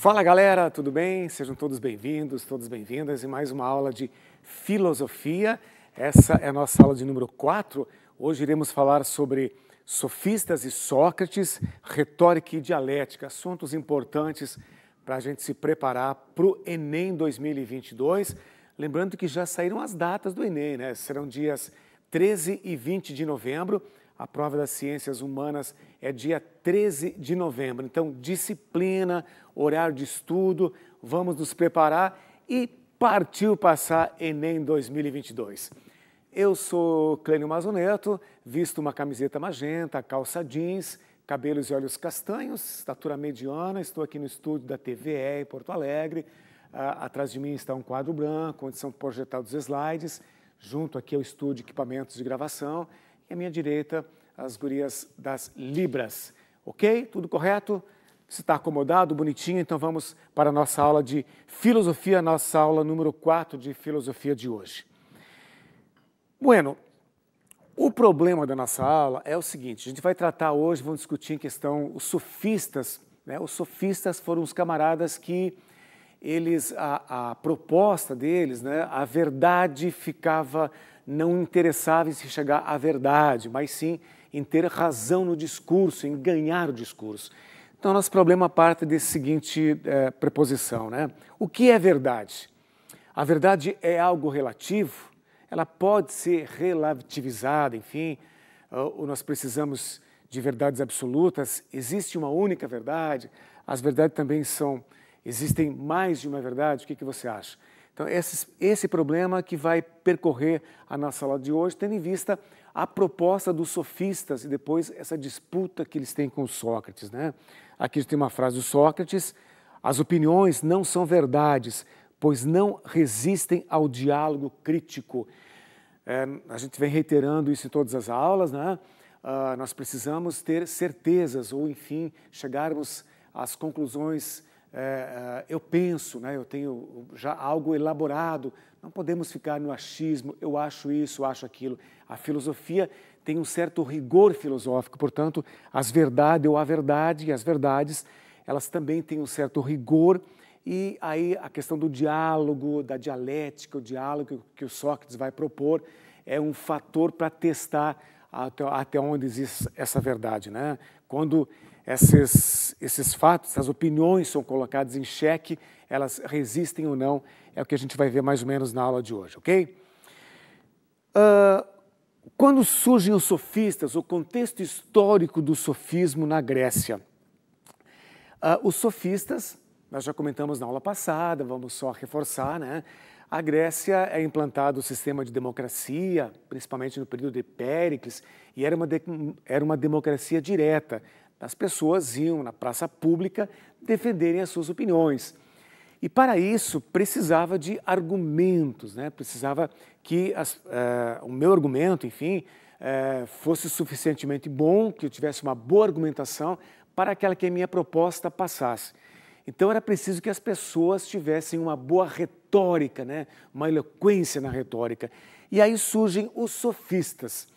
Fala galera, tudo bem? Sejam todos bem-vindos, todas bem-vindas em mais uma aula de filosofia. Essa é a nossa aula de número 4. Hoje iremos falar sobre sofistas e Sócrates, retórica e dialética, assuntos importantes para a gente se preparar para o Enem 2022. Lembrando que já saíram as datas do Enem, né? Serão dias 13 e 20 de novembro. A prova das ciências humanas é dia 13 de novembro. Então, disciplina, horário de estudo, vamos nos preparar e partiu passar Enem 2022. Eu sou Clênio Mazoneto, visto uma camiseta magenta, calça jeans, cabelos e olhos castanhos, estatura mediana, estou aqui no estúdio da TVE em Porto Alegre. Ah, atrás de mim está um quadro branco, onde são projetados slides. Junto aqui ao estúdio, equipamentos de gravação e à minha direita as gurias das Libras. Ok? Tudo correto? Se está acomodado, bonitinho, então vamos para a nossa aula de filosofia, nossa aula número 4 de filosofia de hoje. Bueno, o problema da nossa aula é o seguinte: a gente vai tratar hoje, vamos discutir em questão os sofistas. Né? Os sofistas foram os camaradas que eles, a, a proposta deles, né? a verdade ficava não interessava em se chegar à verdade, mas sim em ter razão no discurso, em ganhar o discurso. Então, nosso problema parte desse seguinte é, preposição, né? O que é verdade? A verdade é algo relativo, ela pode ser relativizada, enfim, ou nós precisamos de verdades absolutas, existe uma única verdade, as verdades também são, existem mais de uma verdade, o que, que você acha? Então, esse, esse problema que vai percorrer a nossa aula de hoje, tendo em vista a proposta dos sofistas e depois essa disputa que eles têm com Sócrates. Né? Aqui tem uma frase do Sócrates: as opiniões não são verdades, pois não resistem ao diálogo crítico. É, a gente vem reiterando isso em todas as aulas, né? Uh, nós precisamos ter certezas ou, enfim, chegarmos às conclusões é, é, eu penso, né, eu tenho já algo elaborado, não podemos ficar no achismo, eu acho isso, eu acho aquilo. A filosofia tem um certo rigor filosófico, portanto, as verdades ou a verdade e as verdades, elas também têm um certo rigor e aí a questão do diálogo, da dialética, o diálogo que o Sócrates vai propor é um fator para testar até, até onde existe essa verdade, né? Quando esses, esses fatos, essas opiniões são colocadas em xeque, elas resistem ou não, é o que a gente vai ver mais ou menos na aula de hoje, ok? Uh, quando surgem os sofistas, o contexto histórico do sofismo na Grécia. Uh, os sofistas, nós já comentamos na aula passada, vamos só reforçar, né? A Grécia é implantado o sistema de democracia, principalmente no período de Péricles, e era uma, de, era uma democracia direta, das pessoas iam na praça pública defenderem as suas opiniões. E para isso precisava de argumentos, né? precisava que as, uh, o meu argumento, enfim, uh, fosse suficientemente bom, que eu tivesse uma boa argumentação para aquela que a minha proposta passasse. Então era preciso que as pessoas tivessem uma boa retórica, né? uma eloquência na retórica. E aí surgem os sofistas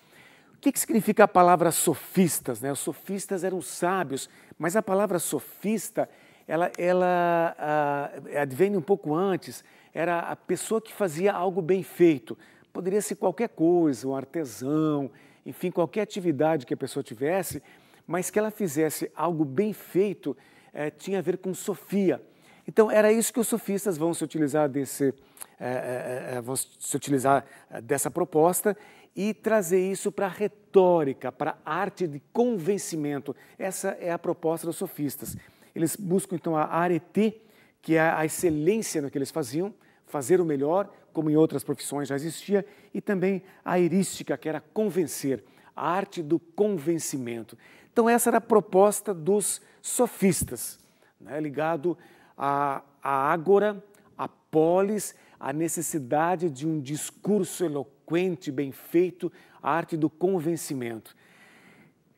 que, que significa a palavra sofistas? Né? Os sofistas eram sábios, mas a palavra sofista ela, ela ah, advém é, um pouco antes. Era a pessoa que fazia algo bem feito. Poderia ser qualquer coisa, um artesão, enfim, qualquer atividade que a pessoa tivesse, mas que ela fizesse algo bem feito eh, tinha a ver com sofia. Então era isso que os sofistas vão se utilizar desse, eh, eh, vão se utilizar dessa proposta e trazer isso para a retórica, para a arte de convencimento. Essa é a proposta dos sofistas. Eles buscam então a arete, que é a excelência no que eles faziam, fazer o melhor, como em outras profissões já existia, e também a heurística, que era convencer, a arte do convencimento. Então essa era a proposta dos sofistas, né, ligado à, à ágora, à polis, à necessidade de um discurso eloquente, eloquente, bem feito, a arte do convencimento.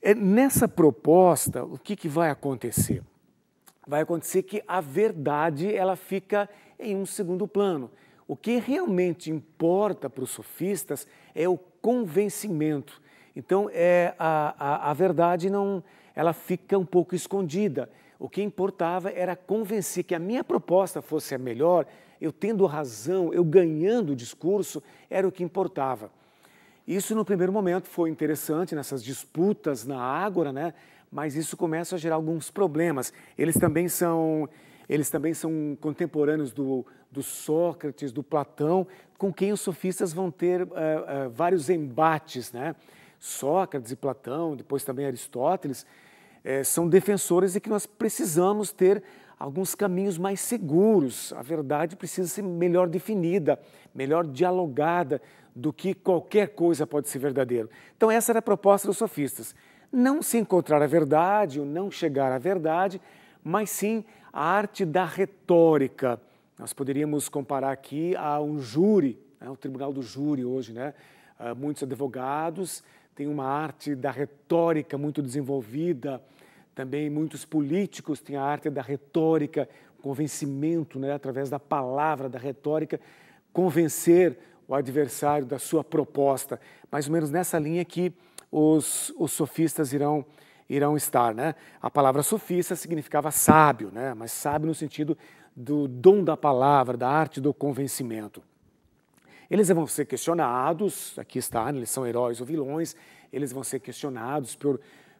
É, nessa proposta, o que, que vai acontecer? Vai acontecer que a verdade ela fica em um segundo plano. O que realmente importa para os sofistas é o convencimento. Então, é, a, a, a, verdade não, ela fica um pouco escondida. O que importava era convencer que a minha proposta fosse a melhor, eu tendo razão, eu ganhando o discurso, era o que importava. Isso, no primeiro momento, foi interessante, nessas disputas na Ágora, né? mas isso começa a gerar alguns problemas. Eles também são, eles também são contemporâneos do, do Sócrates, do Platão, com quem os sofistas vão ter uh, uh, vários embates. Né? Sócrates e Platão, depois também Aristóteles, eh, são defensores de que nós precisamos ter alguns caminhos mais seguros. A verdade precisa ser melhor definida, melhor dialogada do que qualquer coisa pode ser verdadeiro. Então, essa era a proposta dos sofistas. Não se encontrar a verdade ou não chegar à verdade, mas sim a arte da retórica. Nós poderíamos comparar aqui a um júri, né, o tribunal do júri hoje, né? Ah, muitos advogados têm uma arte da retórica muito desenvolvida, também muitos políticos têm a arte da retórica, convencimento, né, através da palavra, da retórica, convencer o adversário da sua proposta. Mais ou menos nessa linha que os, os sofistas irão, irão estar. Né? A palavra sofista significava sábio, né? mas sábio no sentido do dom da palavra, da arte do convencimento. Eles vão ser questionados, aqui está, né? eles são heróis ou vilões, eles vão ser questionados por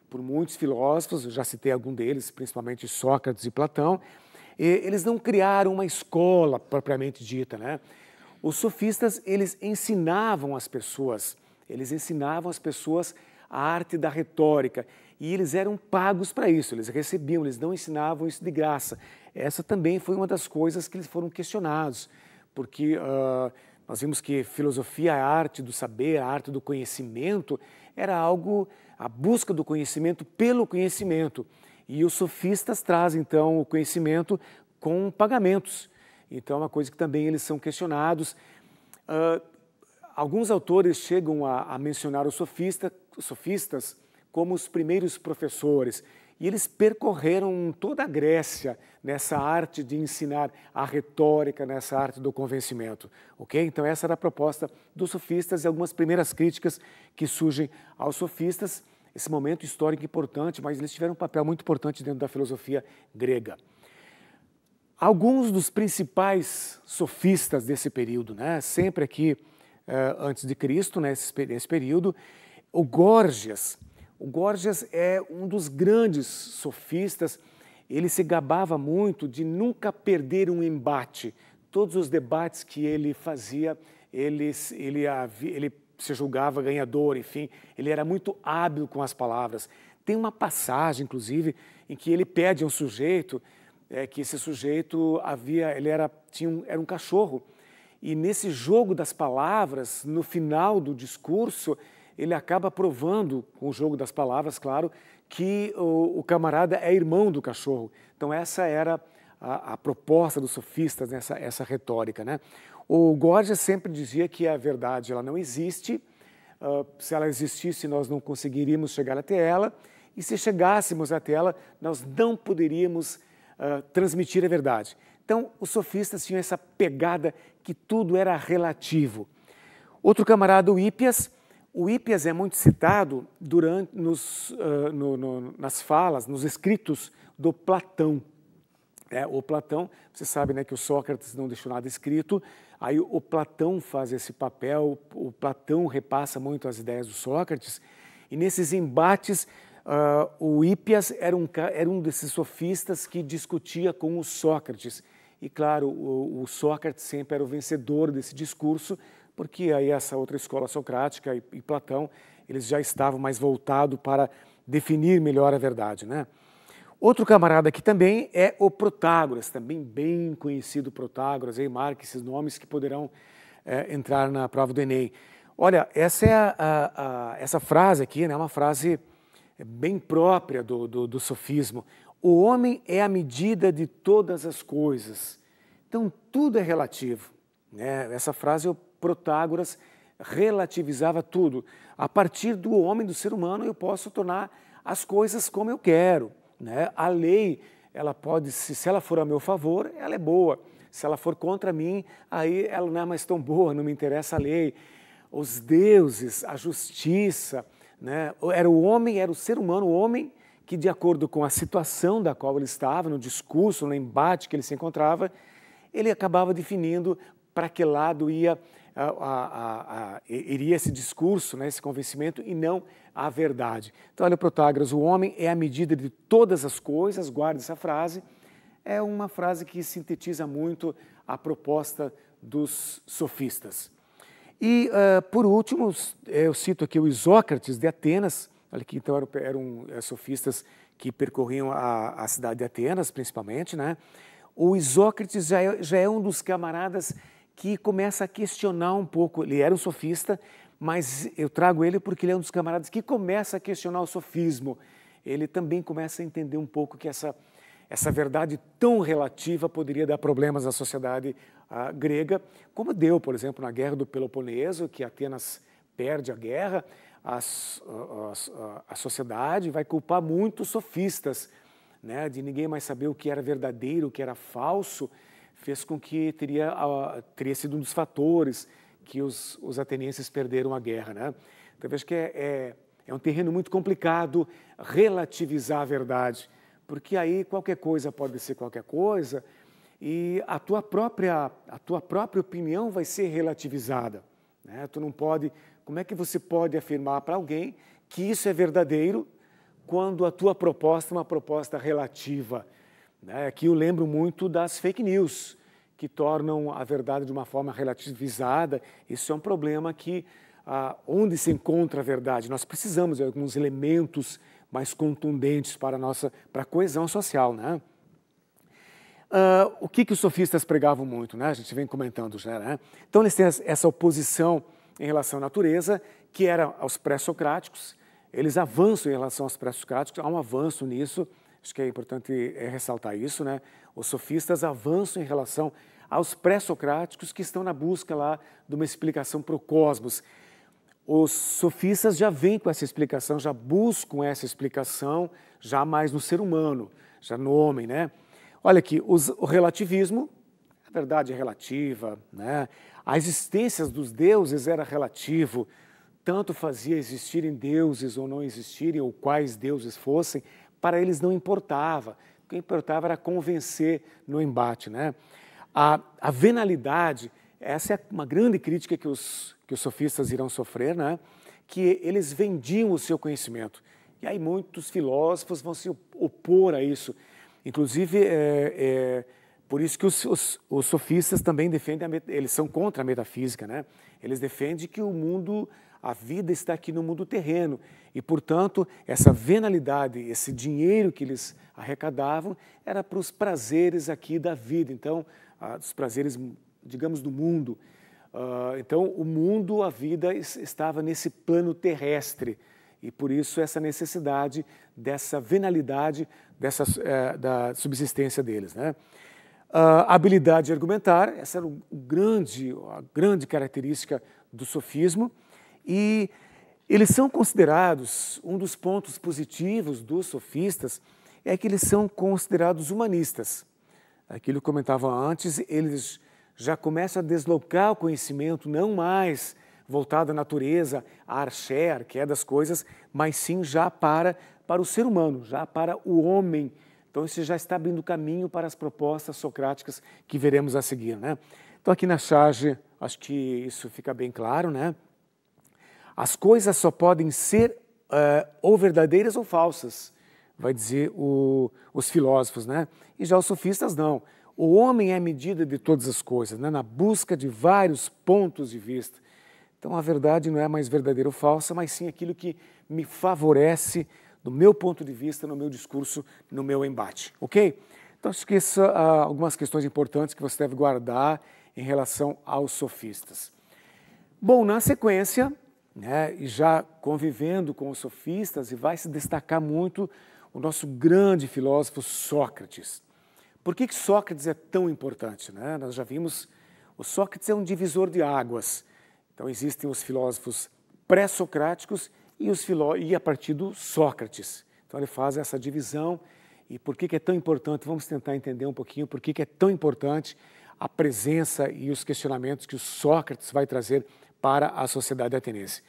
por muitos filósofos, já citei algum deles, principalmente Sócrates e Platão, e eles não criaram uma escola propriamente dita, né? Os sofistas, eles ensinavam as pessoas, eles ensinavam as pessoas a arte da retórica, e eles eram pagos para isso, eles recebiam, eles não ensinavam isso de graça. Essa também foi uma das coisas que eles foram questionados, porque uh, nós vimos que filosofia, a arte do saber, a arte do conhecimento, era algo a busca do conhecimento pelo conhecimento. E os sofistas trazem, então, o conhecimento com pagamentos. Então, é uma coisa que também eles são questionados. Uh, alguns autores chegam a, a mencionar os sofista, sofistas como os primeiros professores. E eles percorreram toda a Grécia nessa arte de ensinar a retórica, nessa arte do convencimento. Ok? Então, essa era a proposta dos sofistas e algumas primeiras críticas que surgem aos sofistas. Esse momento histórico importante, mas eles tiveram um papel muito importante dentro da filosofia grega. Alguns dos principais sofistas desse período, né? sempre aqui eh, antes de Cristo, né? nesse período, o Gorgias o Gorgias é um dos grandes sofistas. Ele se gabava muito de nunca perder um embate. Todos os debates que ele fazia, ele, ele, ele se julgava ganhador, enfim, ele era muito hábil com as palavras. Tem uma passagem, inclusive, em que ele pede a um sujeito é, que esse sujeito havia, ele era, tinha um, era um cachorro. E nesse jogo das palavras, no final do discurso, ele acaba provando, com o jogo das palavras, claro, que o, o camarada é irmão do cachorro. Então, essa era a, a proposta dos sofistas nessa essa retórica. Né? O Gorgias sempre dizia que a verdade ela não existe, uh, se ela existisse, nós não conseguiríamos chegar até ela, e se chegássemos até ela, nós não poderíamos uh, transmitir a verdade. Então, os sofistas tinham essa pegada que tudo era relativo. Outro camarada, o Ípias, o Ípias é muito citado durante, nos, uh, no, no, nas falas, nos escritos do Platão. É, o Platão, você sabe né, que o Sócrates não deixou nada escrito, aí o Platão faz esse papel, o Platão repassa muito as ideias do Sócrates, e nesses embates, uh, o Ípias era um, era um desses sofistas que discutia com o Sócrates. E claro, o, o Sócrates sempre era o vencedor desse discurso, porque aí essa outra escola socrática e, e Platão, eles já estavam mais voltados para definir melhor a verdade, né? Outro camarada aqui também é o Protágoras, também bem conhecido Protágoras, aí marque esses nomes que poderão é, entrar na prova do Enem. Olha, essa, é a, a, a, essa frase aqui né, é uma frase eh, bem própria do, do, do sofismo. O homem é a medida de todas as coisas. Então, tudo é relativo. Né? Essa frase eu Protágoras relativizava tudo. A partir do homem, do ser humano, eu posso tornar as coisas como eu quero. Né? A lei, ela pode, se, se ela for a meu favor, ela é boa. Se ela for contra mim, aí ela não é mais tão boa, não me interessa a lei. Os deuses, a justiça, né? era o homem, era o ser humano, o homem que, de acordo com a situação da qual ele estava, no discurso, no embate que ele se encontrava, ele acabava definindo para que lado ia a, a, a, iria esse discurso, né, esse convencimento, e não a verdade. Então, olha, Protágoras, o homem é a medida de todas as coisas, guarde essa frase, é uma frase que sintetiza muito a proposta dos sofistas. E, uh, por último, eu cito aqui o Isócrates de Atenas, olha que então eram, eram eh, sofistas que percorriam a, a, cidade de Atenas, principalmente, né? O Isócrates já é, já é um dos camaradas que começa a questionar um pouco. Ele era um sofista, mas eu trago ele porque ele é um dos camaradas que começa a questionar o sofismo. Ele também começa a entender um pouco que essa, essa verdade tão relativa poderia dar problemas à sociedade ah, grega, como deu, por exemplo, na Guerra do Peloponeso, que Atenas perde a guerra, a, a sociedade vai culpar muito os sofistas, né, de ninguém mais saber o que era verdadeiro, o que era falso fez com que teria, teria sido um dos fatores que os, os atenienses perderam a guerra. Né? Então veja que é, é, é um terreno muito complicado relativizar a verdade, porque aí qualquer coisa pode ser qualquer coisa e a tua própria, a tua própria opinião vai ser relativizada. Né? Tu não pode, como é que você pode afirmar para alguém que isso é verdadeiro quando a tua proposta é uma proposta relativa? Né? Aqui eu lembro muito das fake news, que tornam a verdade de uma forma relativizada. Isso é um problema que, ah, onde se encontra a verdade, nós precisamos de alguns elementos mais contundentes para a nossa para a coesão social. Né? Ah, o que, que os sofistas pregavam muito, né? a gente vem comentando já. Né? Então, eles têm essa oposição em relação à natureza, que era aos pré-socráticos, eles avançam em relação aos pré-socráticos, há um avanço nisso, Acho que é importante ressaltar isso, né? Os sofistas avançam em relação aos pré-socráticos que estão na busca lá de uma explicação para o cosmos. Os sofistas já vêm com essa explicação, já buscam essa explicação já mais no ser humano, já no homem, né? Olha aqui, os, o relativismo, a verdade é relativa, né? A existência dos deuses era relativo, tanto fazia existirem deuses ou não existirem, ou quais deuses fossem, para eles não importava. O que importava era convencer no embate. Né? A, a venalidade, essa é uma grande crítica que os, que os sofistas irão sofrer, né? que eles vendiam o seu conhecimento. E aí muitos filósofos vão se opor a isso. Inclusive, é, é, por isso que os, os, os sofistas também defendem, a, eles são contra a metafísica, né? Eles defendem que o mundo a vida está aqui no mundo terreno e, portanto, essa venalidade, esse dinheiro que eles arrecadavam era para os prazeres aqui da vida, então, os ah, dos prazeres, digamos, do mundo. Ah, então, o mundo, a vida estava nesse plano terrestre e por isso essa necessidade dessa venalidade, dessa, eh, da subsistência deles. Né? Ah, a habilidade de argumentar, essa era o grande, a grande característica do sofismo. E eles são considerados, um dos pontos positivos dos sofistas é que eles são considerados humanistas. Aquilo que comentava antes, eles já começam a deslocar o conhecimento não mais voltado à natureza, à arché, que é das coisas, mas sim já para, para o ser humano, já para o homem. Então, isso já está abrindo caminho para as propostas socráticas que veremos a seguir. Né? Então, aqui na charge, acho que isso fica bem claro, né? As coisas só podem ser eh, ou verdadeiras ou falsas, vai dizer o, os filósofos, né? E já os sofistas não. O homem é a medida de todas as coisas, né? na busca de vários pontos de vista. Então a verdade não é mais verdadeira ou falsa, mas sim aquilo que me favorece do meu ponto de vista, no meu discurso, no meu embate, ok? Então esqueça uh, algumas questões importantes que você deve guardar em relação aos sofistas. Bom, na sequência, né, e já convivendo com os sofistas, e vai se destacar muito o nosso grande filósofo Sócrates. Por que, que Sócrates é tão importante? Né? Nós já vimos, o Sócrates é um divisor de águas. Então existem os filósofos pré-socráticos e, os filó e a partir do Sócrates. Então ele faz essa divisão e por que, que é tão importante? Vamos tentar entender um pouquinho por que, que é tão importante a presença e os questionamentos que o Sócrates vai trazer para a sociedade ateniense.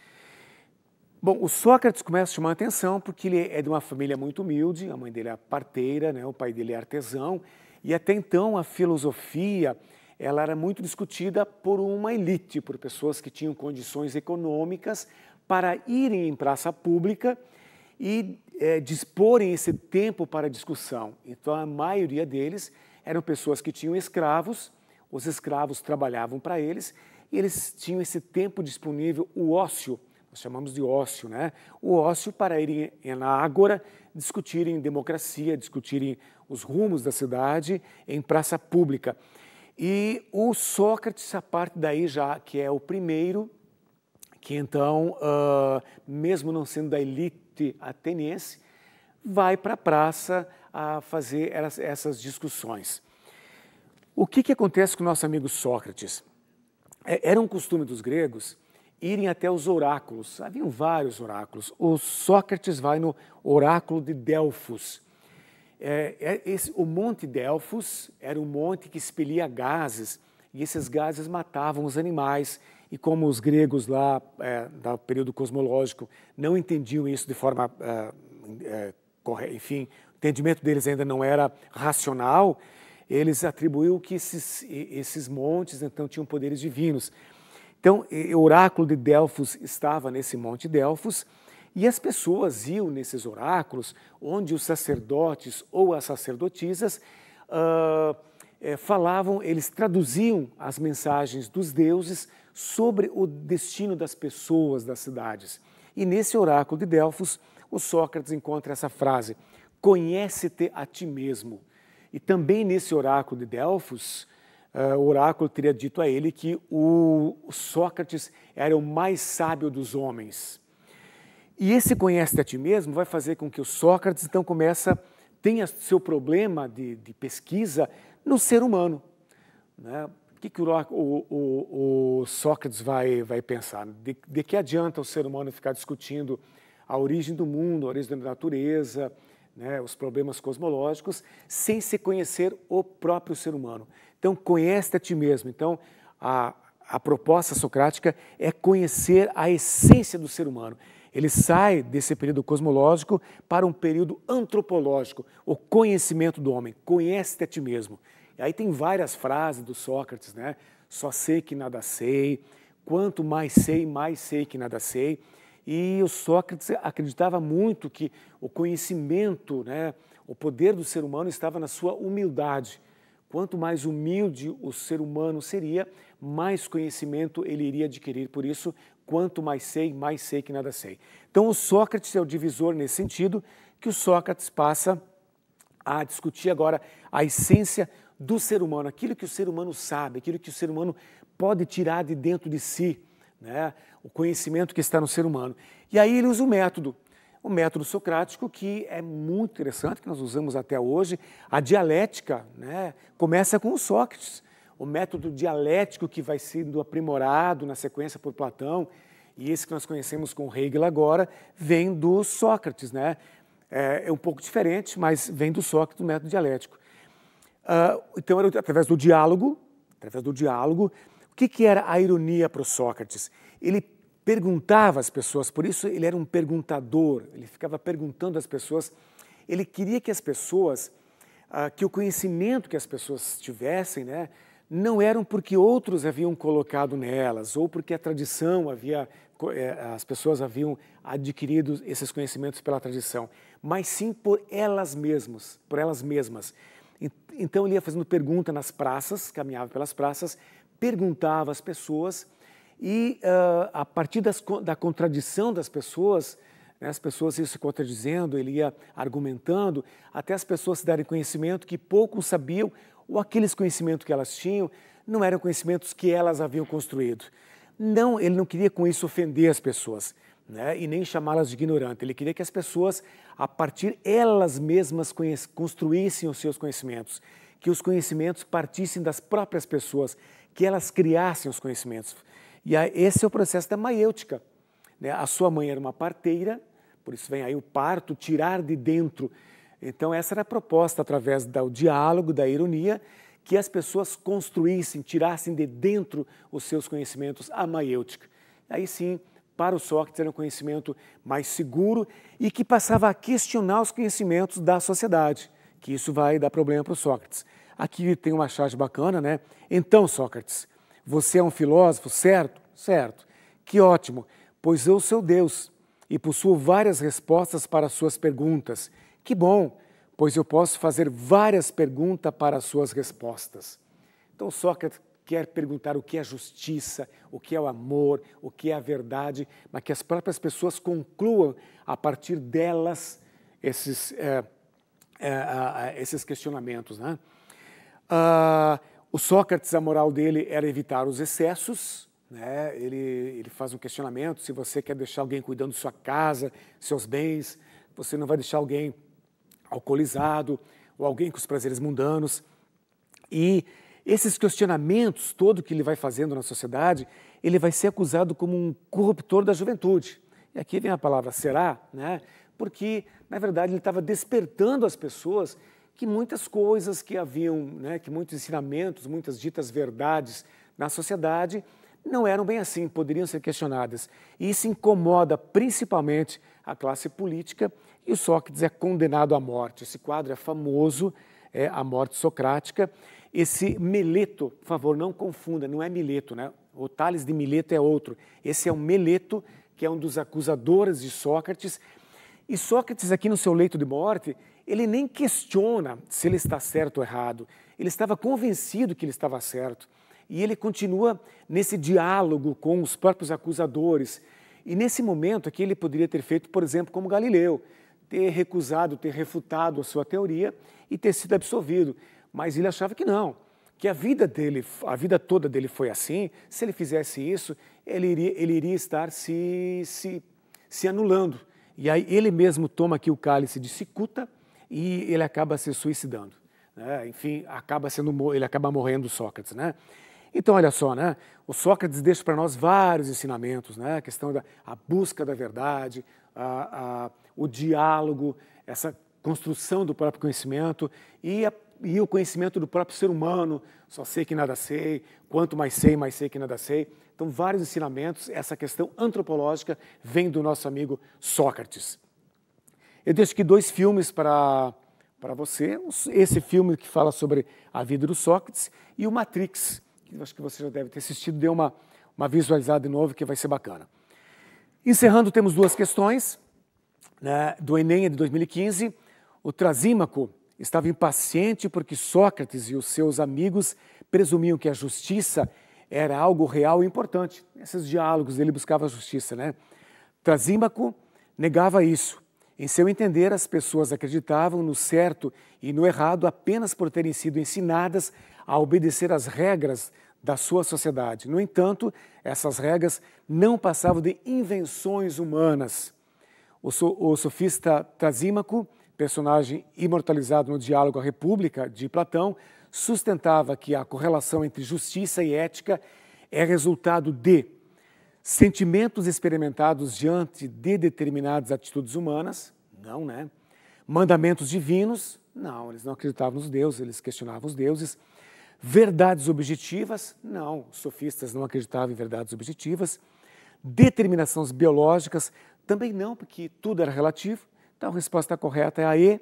Bom, o Sócrates começa a chamar a atenção porque ele é de uma família muito humilde, a mãe dele é parteira, né? o pai dele é artesão, e até então a filosofia ela era muito discutida por uma elite, por pessoas que tinham condições econômicas para irem em praça pública e é, disporem esse tempo para discussão. Então, a maioria deles eram pessoas que tinham escravos, os escravos trabalhavam para eles e eles tinham esse tempo disponível, o ócio, nós chamamos de ócio, né? O ócio para irem na Ágora discutirem democracia, discutirem os rumos da cidade em praça pública. E o Sócrates, a parte daí já, que é o primeiro, que então, uh, mesmo não sendo da elite ateniense, vai para a praça a fazer essas discussões. O que, que acontece com o nosso amigo Sócrates? É, era um costume dos gregos irem até os oráculos. Haviam vários oráculos. O Sócrates vai no oráculo de Delfos. É, é, esse, o Monte Delfos era um monte que expelia gases, e esses gases matavam os animais. E como os gregos lá, é, do período cosmológico, não entendiam isso de forma é, é correta, enfim, o entendimento deles ainda não era racional, eles atribuíam que esses, esses montes então tinham poderes divinos. Então, o oráculo de Delfos estava nesse monte Delfos, e as pessoas iam nesses oráculos, onde os sacerdotes ou as sacerdotisas uh, é, falavam, eles traduziam as mensagens dos deuses sobre o destino das pessoas das cidades. E nesse oráculo de Delfos, o Sócrates encontra essa frase: Conhece-te a ti mesmo. E também nesse oráculo de Delfos, uh, o oráculo teria dito a ele que o Sócrates era o mais sábio dos homens. E esse conhece a ti mesmo vai fazer com que o Sócrates então começa tenha seu problema de, de pesquisa no ser humano. Né? O que, que o, o, o, Sócrates vai, vai pensar? De, de, que adianta o ser humano ficar discutindo a origem do mundo, a origem da natureza, né, os problemas cosmológicos, sem se conhecer o próprio ser humano. Então, conhece a ti mesmo. Então, a, a proposta socrática é conhecer a essência do ser humano. Ele sai desse período cosmológico para um período antropológico, o conhecimento do homem. Conhece-te a ti mesmo. E aí tem várias frases do Sócrates, né? Só sei que nada sei, quanto mais sei, mais sei que nada sei. E o Sócrates acreditava muito que o conhecimento, né, o poder do ser humano estava na sua humildade. Quanto mais humilde o ser humano seria, mais conhecimento ele iria adquirir. Por isso, quanto mais sei, mais sei que nada sei. Então, o Sócrates é o divisor nesse sentido, que o Sócrates passa a discutir agora a essência do ser humano, aquilo que o ser humano sabe, aquilo que o ser humano pode tirar de dentro de si, né? o conhecimento que está no ser humano. E aí ele usa o método, o método socrático, que é muito interessante, que nós usamos até hoje. A dialética né? começa com o Sócrates, o método dialético que vai sendo aprimorado na sequência por Platão, e esse que nós conhecemos com Hegel agora, vem do Sócrates. Né? É, é um pouco diferente, mas vem do Sócrates, o método dialético. Uh, então, era através do diálogo, através do diálogo, que, que era a ironia para o Sócrates? Ele perguntava às pessoas, por isso ele era um perguntador, ele ficava perguntando às pessoas. Ele queria que as pessoas, ah, que o conhecimento que as pessoas tivessem, né, não eram porque outros haviam colocado nelas ou porque a tradição havia eh, as pessoas haviam adquirido esses conhecimentos pela tradição, mas sim por elas mesmas, por elas mesmas. Então ele ia fazendo pergunta nas praças, caminhava pelas praças perguntava às pessoas e uh, a partir das, da contradição das pessoas, né, as pessoas iam se contradizendo, ele ia argumentando, até as pessoas se darem conhecimento que pouco sabiam ou aqueles conhecimentos que elas tinham não eram conhecimentos que elas haviam construído. Não, ele não queria com isso ofender as pessoas né, e nem chamá-las de ignorante. Ele queria que as pessoas, a partir elas mesmas, construíssem os seus conhecimentos, que os conhecimentos partissem das próprias pessoas, que elas criassem os conhecimentos. E esse é o processo da maiêutica. Né? A sua mãe era uma parteira, por isso vem aí o parto, tirar de dentro. Então, essa era a proposta, através do diálogo, da ironia, que as pessoas construíssem, tirassem de dentro os seus conhecimentos, a maiêutica. Aí sim, para o Sócrates era um conhecimento mais seguro e que passava a questionar os conhecimentos da sociedade, que isso vai dar problema para o Sócrates. Aqui tem uma charge bacana, né? Então, Sócrates, você é um filósofo, certo? Certo. Que ótimo, pois eu sou Deus e possuo várias respostas para suas perguntas. Que bom, pois eu posso fazer várias perguntas para suas respostas. Então, Sócrates quer perguntar o que é justiça, o que é o amor, o que é a verdade, mas que as próprias pessoas concluam a partir delas esses, é, é, é, esses questionamentos. Né? Ah, o Sócrates, a moral dele era evitar os excessos. Né? Ele, ele faz um questionamento: se você quer deixar alguém cuidando de sua casa, seus bens, você não vai deixar alguém alcoolizado ou alguém com os prazeres mundanos. E esses questionamentos todo que ele vai fazendo na sociedade, ele vai ser acusado como um corruptor da juventude. E aqui vem a palavra será, né? porque na verdade ele estava despertando as pessoas que muitas coisas que haviam, né, que muitos ensinamentos, muitas ditas verdades na sociedade não eram bem assim, poderiam ser questionadas. E isso incomoda principalmente a classe política e o Sócrates é condenado à morte. Esse quadro é famoso, é a morte socrática. Esse Meleto, por favor, não confunda, não é Mileto, né? O Tales de Mileto é outro. Esse é o Meleto, que é um dos acusadores de Sócrates. E Sócrates, aqui no seu leito de morte, ele nem questiona se ele está certo ou errado. Ele estava convencido que ele estava certo. E ele continua nesse diálogo com os próprios acusadores. E nesse momento aqui ele poderia ter feito, por exemplo, como Galileu, ter recusado, ter refutado a sua teoria e ter sido absolvido. Mas ele achava que não, que a vida dele, a vida toda dele foi assim. Se ele fizesse isso, ele iria, ele iria estar se, se, se anulando. E aí ele mesmo toma aqui o cálice de cicuta e ele acaba se suicidando. Né? Enfim, acaba sendo ele acaba morrendo Sócrates, né? Então, olha só, né? O Sócrates deixa para nós vários ensinamentos, né? A questão da a busca da verdade, a, a, o diálogo, essa construção do próprio conhecimento e, a, e o conhecimento do próprio ser humano. Só sei que nada sei, quanto mais sei, mais sei que nada sei. Então, vários ensinamentos, essa questão antropológica vem do nosso amigo Sócrates. Eu deixo aqui dois filmes para para você, esse filme que fala sobre a vida do Sócrates e o Matrix, que acho que você já deve ter assistido, deu uma, uma visualizada de novo que vai ser bacana. Encerrando, temos duas questões né, do Enem de 2015. O Trasímaco estava impaciente porque Sócrates e os seus amigos presumiam que a justiça era algo real e importante. Esses diálogos ele buscava a justiça, né? Trasímaco negava isso em seu entender, as pessoas acreditavam no certo e no errado apenas por terem sido ensinadas a obedecer às regras da sua sociedade. No entanto, essas regras não passavam de invenções humanas. O, so, o sofista Trasímaco, personagem imortalizado no diálogo à República de Platão, sustentava que a correlação entre justiça e ética é resultado de sentimentos experimentados diante de determinadas atitudes humanas, não, né? Mandamentos divinos, não, eles não acreditavam nos deuses, eles questionavam os deuses. Verdades objetivas, não, os sofistas não acreditavam em verdades objetivas. Determinações biológicas, também não, porque tudo era relativo. Então a resposta correta é a E.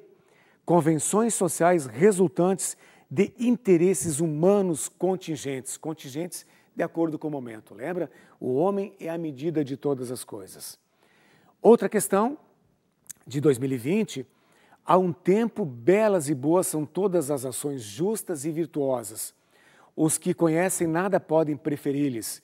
Convenções sociais resultantes de interesses humanos contingentes. Contingentes de acordo com o momento. Lembra? O homem é a medida de todas as coisas. Outra questão de 2020. Há um tempo, belas e boas são todas as ações justas e virtuosas. Os que conhecem nada podem preferir-lhes.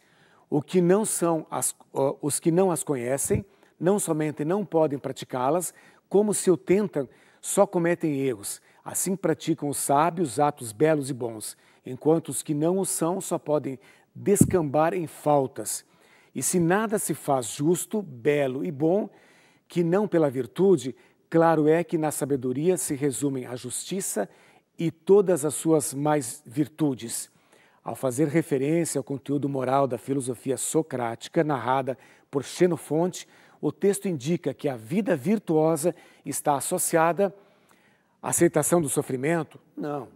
O que não são as, os que não as conhecem, não somente não podem praticá-las, como se o tentam, só cometem erros. Assim praticam os sábios atos belos e bons, enquanto os que não o são só podem descambar em faltas. E se nada se faz justo, belo e bom, que não pela virtude, claro é que na sabedoria se resumem a justiça e todas as suas mais virtudes. Ao fazer referência ao conteúdo moral da filosofia socrática narrada por Xenofonte, o texto indica que a vida virtuosa está associada à aceitação do sofrimento? Não.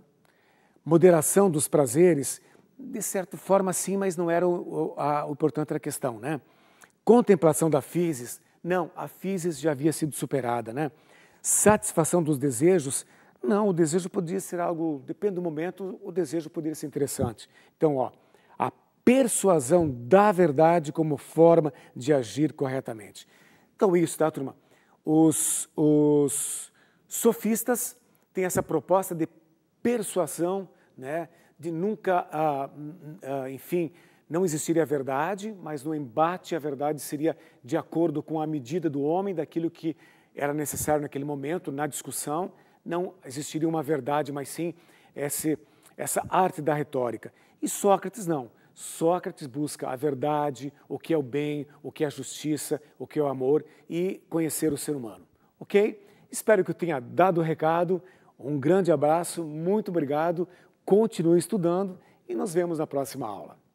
Moderação dos prazeres, de certa forma, sim, mas não era o, a, o portanto da questão, né? Contemplação da physis, não, a physis já havia sido superada, né? Satisfação dos desejos, não, o desejo podia ser algo, depende do momento, o desejo poderia ser interessante. Então, ó, a persuasão da verdade como forma de agir corretamente. Então, isso, tá, turma? Os, os sofistas têm essa proposta de persuasão né? de nunca, ah, ah, enfim, não existiria a verdade, mas no embate a verdade seria de acordo com a medida do homem, daquilo que era necessário naquele momento, na discussão. Não existiria uma verdade, mas sim esse, essa arte da retórica. E Sócrates não. Sócrates busca a verdade, o que é o bem, o que é a justiça, o que é o amor e conhecer o ser humano. Ok? Espero que eu tenha dado o recado. Um grande abraço, muito obrigado. Continue estudando e nos vemos na próxima aula.